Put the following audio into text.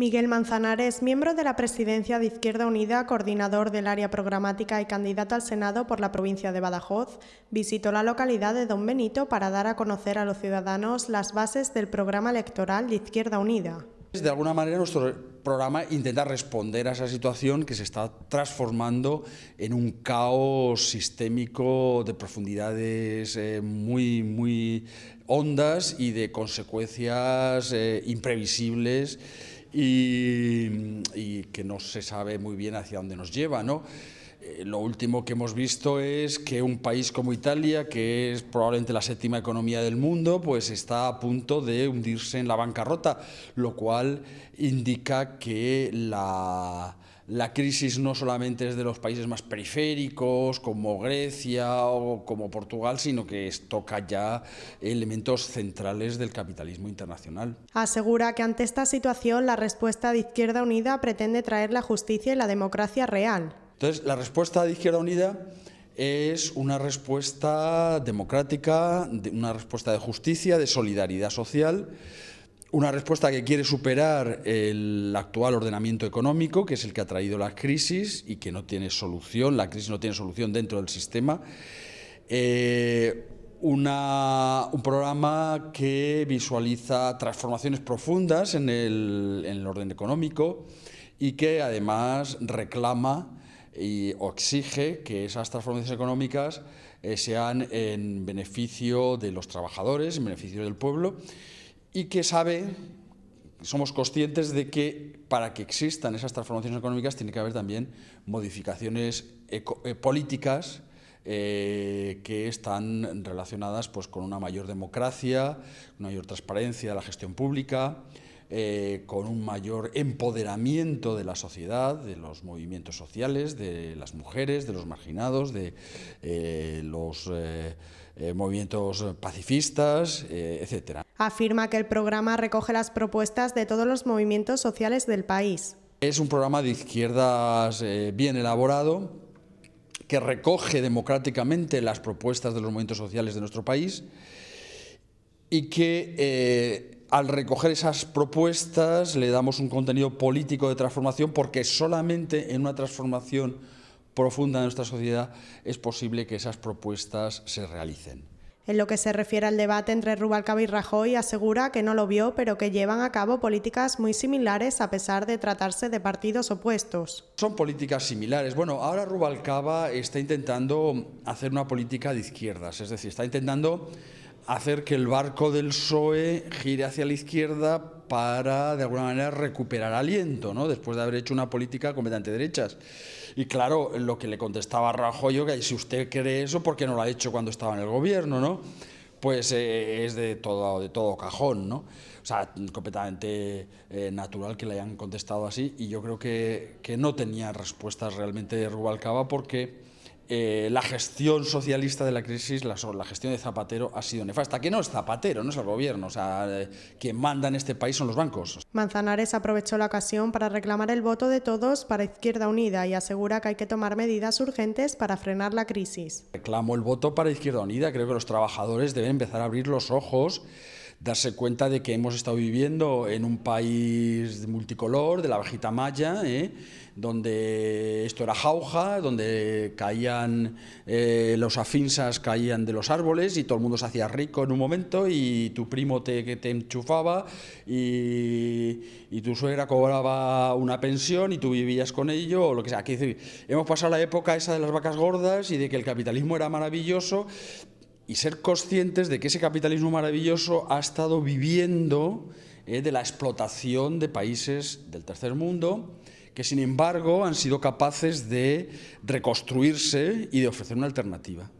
Miguel Manzanares, miembro de la presidencia de Izquierda Unida, coordinador del área programática y candidato al Senado por la provincia de Badajoz, visitó la localidad de Don Benito para dar a conocer a los ciudadanos las bases del programa electoral de Izquierda Unida. De alguna manera nuestro programa intenta responder a esa situación que se está transformando en un caos sistémico de profundidades eh, muy, muy hondas y de consecuencias eh, imprevisibles y, que no se sabe muy bien hacia dónde nos lleva, ¿no? Eh, lo último que hemos visto es que un país como Italia, que es probablemente la séptima economía del mundo, pues está a punto de hundirse en la bancarrota, lo cual indica que la, la crisis no solamente es de los países más periféricos como Grecia o como Portugal, sino que toca ya elementos centrales del capitalismo internacional. Asegura que ante esta situación la respuesta de Izquierda Unida pretende traer la justicia y la democracia real. Entonces, la respuesta de Izquierda Unida es una respuesta democrática, una respuesta de justicia, de solidaridad social, una respuesta que quiere superar el actual ordenamiento económico, que es el que ha traído la crisis y que no tiene solución, la crisis no tiene solución dentro del sistema. Eh, un programa que visualiza transformaciones profundas en el orden económico y que además reclama y, exige que esas transformaciones económicas eh, sean en beneficio de los trabajadores, en beneficio del pueblo, y que sabe, somos conscientes de que para que existan esas transformaciones económicas tiene que haber también modificaciones eh, políticas eh, que están relacionadas pues, con una mayor democracia, una mayor transparencia de la gestión pública, eh, con un mayor empoderamiento de la sociedad, de los movimientos sociales, de las mujeres, de los marginados, de eh, los eh, movimientos pacifistas, etc. Afirma que el programa recoge las propuestas de todos los movimientos sociales del país. Es un programa de izquierdas bien elaborado que recoge democráticamente las propuestas de los movimientos sociales de nuestro país y que al recoger esas propuestas le damos un contenido político de transformación porque solamente en una transformación profunda de nuestra sociedad es posible que esas propuestas se realicen. En lo que se refiere al debate entre Rubalcaba y Rajoy, asegura que no lo vio, pero que llevan a cabo políticas muy similares a pesar de tratarse de partidos opuestos. Son políticas similares. Bueno, ahora Rubalcaba está intentando hacer una política de izquierdas, es decir, está intentando hacer que el barco del PSOE gire hacia la izquierda para, de alguna manera, recuperar aliento, ¿no? después de haber hecho una política completamente derechas. Y claro, lo que le contestaba Rajoy, yo, que si usted cree eso, ¿por qué no lo ha hecho cuando estaba en el gobierno? ¿no? Pues eh, es de todo, de todo cajón, ¿no? O sea, completamente eh, natural que le hayan contestado así y yo creo que, que no tenía respuestas realmente de Rubalcaba porque eh, la gestión socialista de la crisis, la, gestión de Zapatero ha sido nefasta, que no es Zapatero, no es el gobierno, o sea, eh, quien manda en este país son los bancos. Manzanares aprovechó la ocasión para reclamar el voto de todos para Izquierda Unida y asegura que hay que tomar medidas urgentes para frenar la crisis. Reclamo el voto para Izquierda Unida, creo que los trabajadores deben empezar a abrir los ojos darse cuenta de que hemos estado viviendo en un país multicolor, de la bajita maya, ¿eh? donde esto era jauja, donde caían eh, los afinsas, caían de los árboles y todo el mundo se hacía rico en un momento y tu primo te, que te enchufaba y, y, tu suegra cobraba una pensión y tú vivías con ello o lo que sea. Aquí hemos pasado la época esa de las vacas gordas y de que el capitalismo era maravilloso y ser conscientes de que ese capitalismo maravilloso ha estado viviendo eh, de la explotación de países del tercer mundo que sin embargo han sido capaces de reconstruirse y de ofrecer una alternativa.